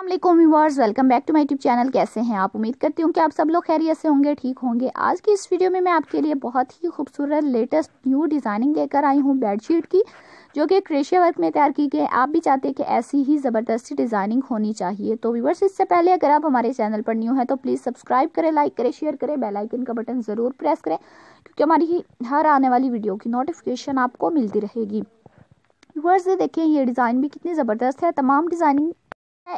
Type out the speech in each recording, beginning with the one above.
अल्लाम viewers welcome back to my YouTube channel कैसे हैं आप उम्मीद करती हूँ कि आप सब लोग खैरियत से होंगे ठीक होंगे आज की इस वीडियो में मैं आपके लिए बहुत ही खूबसूरत लेटेस्ट न्यू डिज़ाइनिंग लेकर आई हूँ बेडशीट की जो कि क्रेशिया वर्क में तैयार की गई है आप भी चाहते हैं कि ऐसी ही ज़बरदस्ती डिज़ाइनिंग होनी चाहिए तो व्यूवर्स इससे पहले अगर आप हमारे चैनल पर न्यू है तो प्लीज़ सब्सक्राइब करें लाइक करें शेयर करें बेलाइकन का बटन ज़रूर प्रेस करें क्योंकि हमारी हर आने वाली वीडियो की नोटिफिकेशन आपको मिलती रहेगी व्यूवर्स देखें ये डिज़ाइन भी कितनी ज़बरदस्त है तमाम डिज़ाइनिंग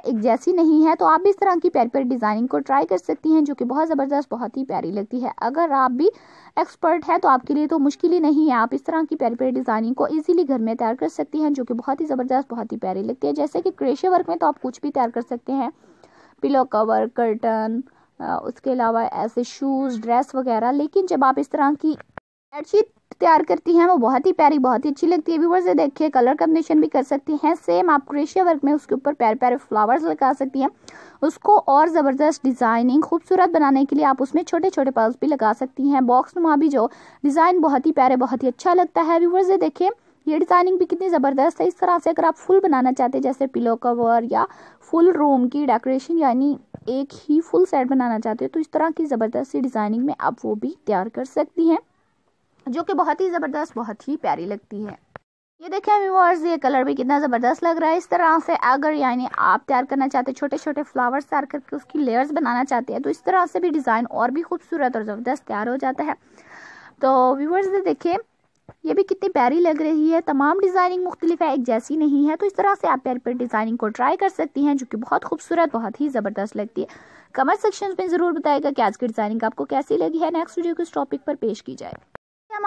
एक जैसी नहीं है तो आप भी इस तरह की प्यारी प्यारी डिज़ाइनिंग को ट्राई कर सकती हैं जो कि बहुत ज़बरदस्त बहुत ही प्यारी लगती है अगर आप भी एक्सपर्ट हैं तो आपके लिए तो मुश्किल ही नहीं है आप इस तरह की प्यारी प्यारी डिज़ाइनिंग को इजीली घर में तैयार कर सकती हैं जो कि बहुत ही ज़बरदस्त बहुत ही प्यारी लगती है जैसे कि क्रेशे वर्क में तो आप कुछ भी तैयार कर सकते हैं पिलो कवर कर्टन उसके अलावा ऐसे शूज़ ड्रेस वगैरह लेकिन जब आप इस तरह की बेडशीट तैयार करती हैं वो बहुत ही प्यारी बहुत ही अच्छी लगती है व्यूवर्स ये देखिए कलर कम्बिनेशन भी कर सकती हैं सेम आप क्रेशिया वर्क में उसके ऊपर प्यारे प्यारे फ्लावर्स लगा सकती हैं उसको और ज़बरदस्त डिज़ाइनिंग खूबसूरत बनाने के लिए आप उसमें छोटे छोटे पर्ल्स भी लगा सकती हैं बॉक्स नुमा भी जो डिज़ाइन बहुत ही प्यारे बहुत ही अच्छा लगता है व्यूवर्स ये देखिए ये डिज़ाइनिंग भी कितनी ज़बरदस्त है इस तरह से अगर आप फुल बनाना चाहते हैं जैसे पिलो कवर या फुल रूम की डेकोरेशन यानी एक ही फुल सेट बनाना चाहते हो तो इस तरह की ज़बरदस्त सी डिज़ाइनिंग में आप वो भी तैयार कर सकती हैं जो कि बहुत ही ज़बरदस्त बहुत ही प्यारी लगती है ये देखें व्यूवर्स ये कलर भी कितना ज़बरदस्त लग रहा है इस तरह से अगर यानी आप तैयार करना चाहते हैं छोटे छोटे फ्लावर्स तैयार करके उसकी लेयर्स बनाना चाहते हैं तो इस तरह से भी डिज़ाइन और भी खूबसूरत और ज़बरदस्त तैयार हो जाता है तो व्यूवर्स ये ये भी कितनी प्यारी लग रही है तमाम डिज़ाइनिंग मुख्तलिफ है एक जैसी नहीं है तो इस तरह से आप प्यारी प्यारी डिज़ाइनिंग को ट्राई कर सकती हैं जो कि बहुत खूबसूरत बहुत ही ज़बरदस्त लगती है कमेंट सेक्शन में ज़रूर बताएगा कि आज की डिज़ाइनिंग आपको कैसी लगी है नेक्स्ट वीडियो किस टॉपिक पर पेश की जाए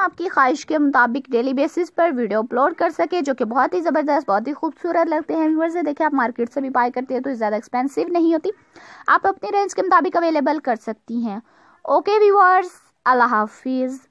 आपकी ख्वाहिश के मुताबिक डेली बेसिस पर वीडियो अपलोड कर सके जो कि बहुत ही ज़बरदस्त बहुत ही खूबसूरत लगते हैं व्यूवर से देखिए आप मार्केट से भी बाय करते हैं तो ज़्यादा एक्सपेंसिव नहीं होती आप अपनी रेंज के मुताबिक अवेलेबल कर सकती हैं ओके व्यूवर्स अल्लाह हाफिज़